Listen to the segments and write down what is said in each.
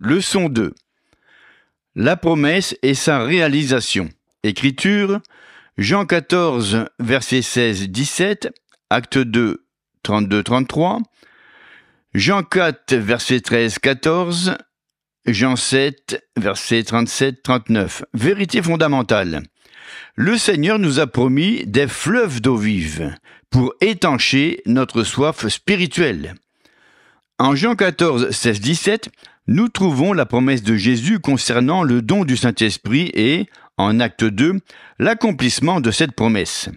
Leçon 2. La promesse et sa réalisation. Écriture. Jean 14, verset 16-17. Acte 2, 32-33. Jean 4, verset 13-14. Jean 7, verset 37-39. Vérité fondamentale. Le Seigneur nous a promis des fleuves d'eau vive pour étancher notre soif spirituelle. En Jean 14, 16, 17, nous trouvons la promesse de Jésus concernant le don du Saint-Esprit et, en acte 2, l'accomplissement de cette promesse.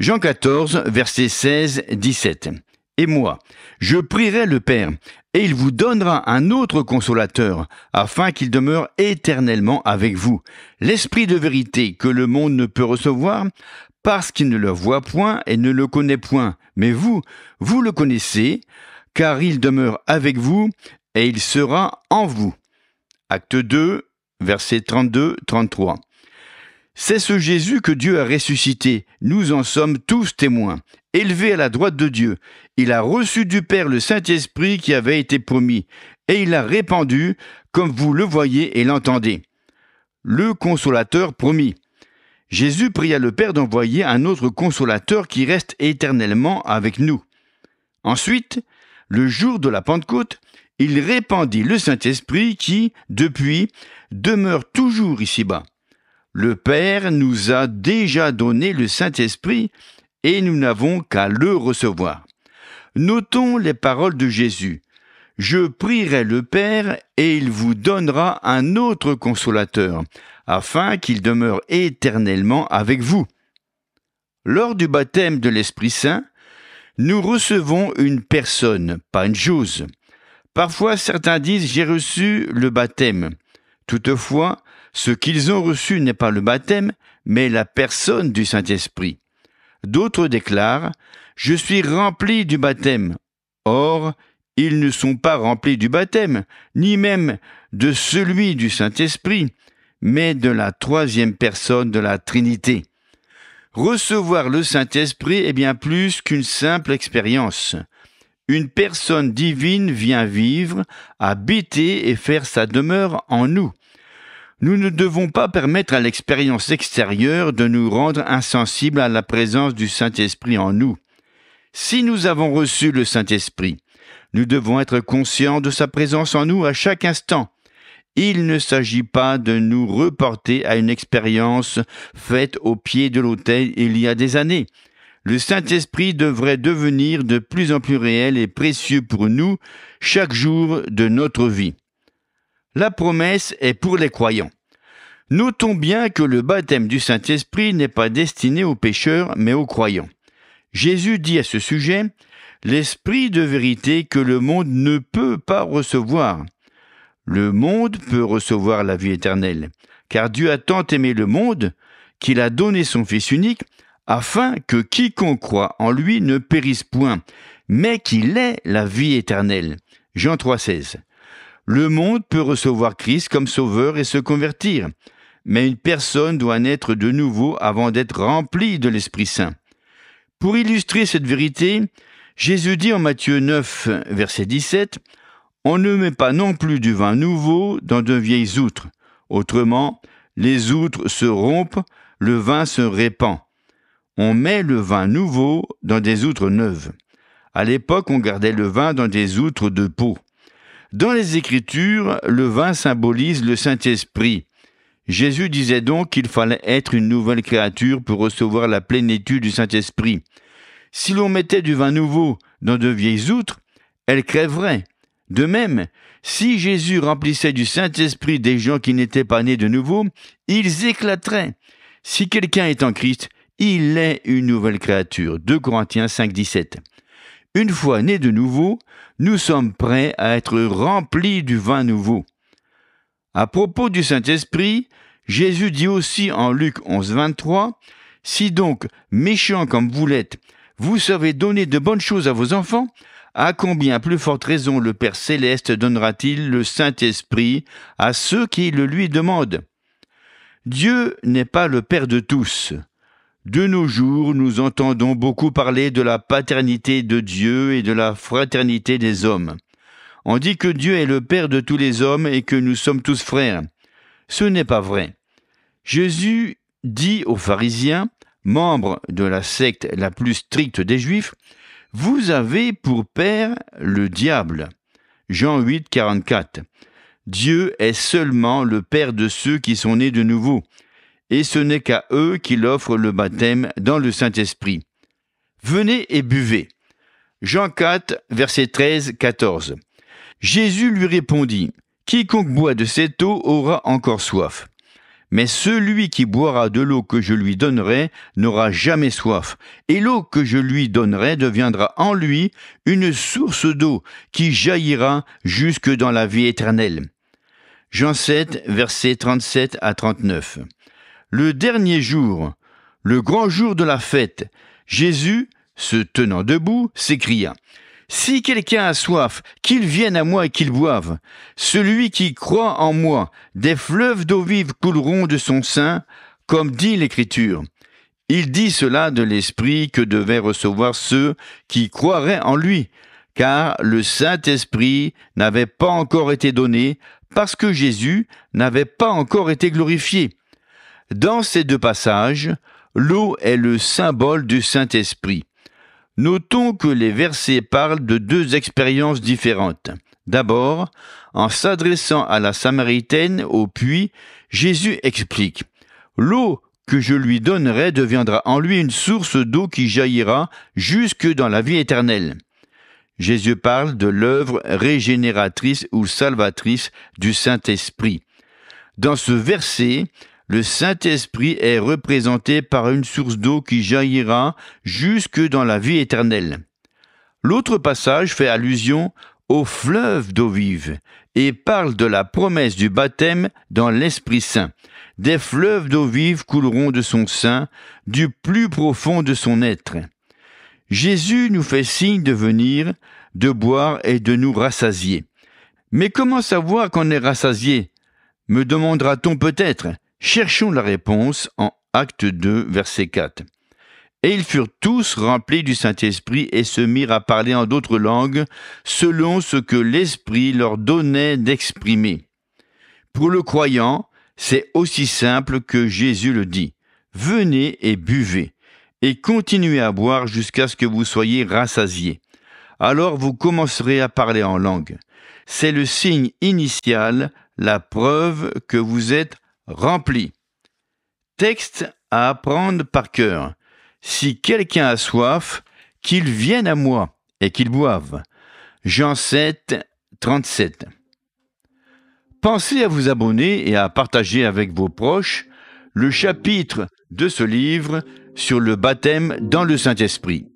Jean 14, verset 16, 17. Et moi, je prierai le Père, et il vous donnera un autre consolateur, afin qu'il demeure éternellement avec vous, l'Esprit de vérité que le monde ne peut recevoir, parce qu'il ne le voit point et ne le connaît point. Mais vous, vous le connaissez, car il demeure avec vous et il sera en vous. Acte 2, versets 32-33. C'est ce Jésus que Dieu a ressuscité, nous en sommes tous témoins. Élevé à la droite de Dieu, il a reçu du Père le Saint-Esprit qui avait été promis, et il l'a répandu, comme vous le voyez et l'entendez. Le consolateur promis. Jésus pria le Père d'envoyer un autre consolateur qui reste éternellement avec nous. Ensuite, le jour de la Pentecôte, il répandit le Saint-Esprit qui, depuis, demeure toujours ici-bas. Le Père nous a déjà donné le Saint-Esprit et nous n'avons qu'à le recevoir. Notons les paroles de Jésus. Je prierai le Père et il vous donnera un autre consolateur, afin qu'il demeure éternellement avec vous. Lors du baptême de l'Esprit Saint, nous recevons une personne, pas une chose. Parfois certains disent j'ai reçu le baptême. Toutefois, ce qu'ils ont reçu n'est pas le baptême, mais la personne du Saint-Esprit. D'autres déclarent Je suis rempli du baptême. Or, ils ne sont pas remplis du baptême, ni même de celui du Saint-Esprit, mais de la troisième personne de la Trinité. Recevoir le Saint-Esprit est bien plus qu'une simple expérience. Une personne divine vient vivre, habiter et faire sa demeure en nous. Nous ne devons pas permettre à l'expérience extérieure de nous rendre insensibles à la présence du Saint-Esprit en nous. Si nous avons reçu le Saint-Esprit, nous devons être conscients de sa présence en nous à chaque instant. Il ne s'agit pas de nous reporter à une expérience faite au pied de l'autel il y a des années. Le Saint-Esprit devrait devenir de plus en plus réel et précieux pour nous chaque jour de notre vie. La promesse est pour les croyants. Notons bien que le baptême du Saint-Esprit n'est pas destiné aux pécheurs mais aux croyants. Jésus dit à ce sujet, L'Esprit de vérité que le monde ne peut pas recevoir, le monde peut recevoir la vie éternelle, car Dieu a tant aimé le monde qu'il a donné son Fils unique, afin que quiconque croit en lui ne périsse point, mais qu'il ait la vie éternelle. Jean 3,16. Le monde peut recevoir Christ comme sauveur et se convertir, mais une personne doit naître de nouveau avant d'être remplie de l'Esprit Saint. Pour illustrer cette vérité, Jésus dit en Matthieu 9, verset 17, on ne met pas non plus du vin nouveau dans de vieilles outres. Autrement, les outres se rompent, le vin se répand. On met le vin nouveau dans des outres neuves. À l'époque, on gardait le vin dans des outres de peau. Dans les Écritures, le vin symbolise le Saint-Esprit. Jésus disait donc qu'il fallait être une nouvelle créature pour recevoir la plénitude du Saint-Esprit. Si l'on mettait du vin nouveau dans de vieilles outres, elles crèverait. De même, si Jésus remplissait du Saint-Esprit des gens qui n'étaient pas nés de nouveau, ils éclateraient. Si quelqu'un est en Christ, il est une nouvelle créature. 2 Corinthiens 5, Une fois nés de nouveau, nous sommes prêts à être remplis du vin nouveau. À propos du Saint-Esprit, Jésus dit aussi en Luc 11, 23, Si donc, méchants comme vous l'êtes, vous savez donner de bonnes choses à vos enfants, à combien plus forte raison le Père céleste donnera-t-il le Saint-Esprit à ceux qui le lui demandent Dieu n'est pas le Père de tous. De nos jours, nous entendons beaucoup parler de la paternité de Dieu et de la fraternité des hommes. On dit que Dieu est le Père de tous les hommes et que nous sommes tous frères. Ce n'est pas vrai. Jésus dit aux pharisiens, membres de la secte la plus stricte des Juifs, vous avez pour père le diable. Jean 8, 44. Dieu est seulement le père de ceux qui sont nés de nouveau, et ce n'est qu'à eux qu'il offre le baptême dans le Saint-Esprit. Venez et buvez. Jean 4, verset 13, 14. Jésus lui répondit, Quiconque boit de cette eau aura encore soif. Mais celui qui boira de l'eau que je lui donnerai n'aura jamais soif, et l'eau que je lui donnerai deviendra en lui une source d'eau qui jaillira jusque dans la vie éternelle. Jean 7, versets 37 à 39. Le dernier jour, le grand jour de la fête, Jésus, se tenant debout, s'écria si quelqu'un a soif, qu'il vienne à moi et qu'il boive. Celui qui croit en moi, des fleuves d'eau vive couleront de son sein, comme dit l'Écriture. Il dit cela de l'Esprit que devaient recevoir ceux qui croiraient en lui, car le Saint-Esprit n'avait pas encore été donné, parce que Jésus n'avait pas encore été glorifié. Dans ces deux passages, l'eau est le symbole du Saint-Esprit. Notons que les versets parlent de deux expériences différentes. D'abord, en s'adressant à la Samaritaine au puits, Jésus explique L'eau que je lui donnerai deviendra en lui une source d'eau qui jaillira jusque dans la vie éternelle. Jésus parle de l'œuvre régénératrice ou salvatrice du Saint-Esprit. Dans ce verset, le Saint-Esprit est représenté par une source d'eau qui jaillira jusque dans la vie éternelle. L'autre passage fait allusion au fleuve d'eau vive et parle de la promesse du baptême dans l'Esprit Saint. Des fleuves d'eau vive couleront de son sein, du plus profond de son être. Jésus nous fait signe de venir, de boire et de nous rassasier. Mais comment savoir qu'on est rassasié me demandera-t-on peut-être Cherchons la réponse en acte 2, verset 4. Et ils furent tous remplis du Saint-Esprit et se mirent à parler en d'autres langues selon ce que l'Esprit leur donnait d'exprimer. Pour le croyant, c'est aussi simple que Jésus le dit. Venez et buvez, et continuez à boire jusqu'à ce que vous soyez rassasiés. Alors vous commencerez à parler en langue. C'est le signe initial, la preuve que vous êtes rempli. Texte à apprendre par cœur. Si quelqu'un a soif, qu'il vienne à moi et qu'il boive. Jean 7, 37. Pensez à vous abonner et à partager avec vos proches le chapitre de ce livre sur le baptême dans le Saint-Esprit.